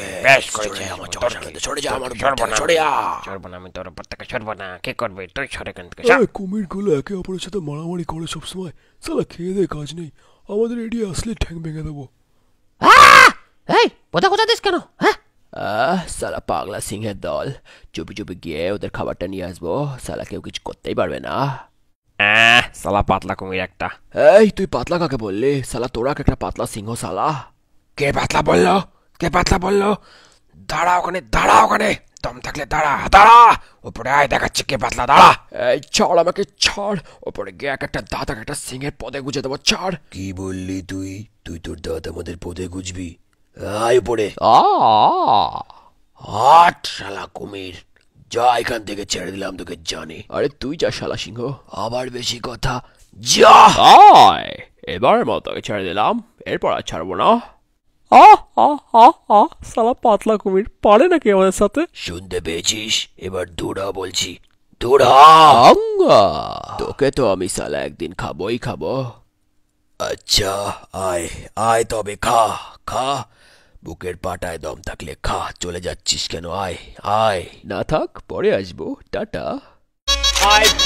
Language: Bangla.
অপরের সাথে মারামারি করে সব সময় সালা খেয়ে দে কাজ নেই আমাদের এড়িয়ে আসলে ঠ্যাং ভেঙে দেবো কোথা কোথা কেন হ্যাঁ সালা পাগলা সিংহের দল চুপি চুপি গিয়ে ওদের খাবারটা নিয়ে আসবো সালা কেউ কিছু করতেই পারবে না সালা পাতলা কুমির একটা এই তুই পাতলা কাকে বললি সালা তোরা একটা পাতলা সিংহ সালা কে পাতলা বললো কে পাতলা বললো দাঁড়া ওখানে দাঁড়া ওখানে দম থাকলে দাঁড়া দাঁড়া ওপরে আয় দেখাচ্ছে কে পাতলা দাঁড়া এই ছাড় আমাকে ছড় ওপরে গিয়ে এক একটা দাঁত এক একটা সিংহের পদে গুজে দেবো ছাড় কি বললি তুই তুই তোর দাঁত আমাদের পদে গুজবি আয় উপরে আট শালা কুমির যা এখান থেকে ছেড়ে দিলাম তোকে জানি আরে তুই যা শালা সিংহ আবার বেশি কথা যা এবার মতো ছেড়ে দিলাম এরপর আর ছাড়বো না আহ আহ আহ আহ সালা পাতলা কুমির পারে নাকি আমাদের সাথে শুনতে পেয়েছিস এবার ধুরা বলছি ধুরা তোকে তো আমি সালা একদিন খাবোই খাবো আচ্ছা আয় আয় তবে খা খা বুকের পাটায় দম থাকলে খা চলে যাচ্ছিস কেন আয় আয় না থাক পরে আসবো টাটা আয়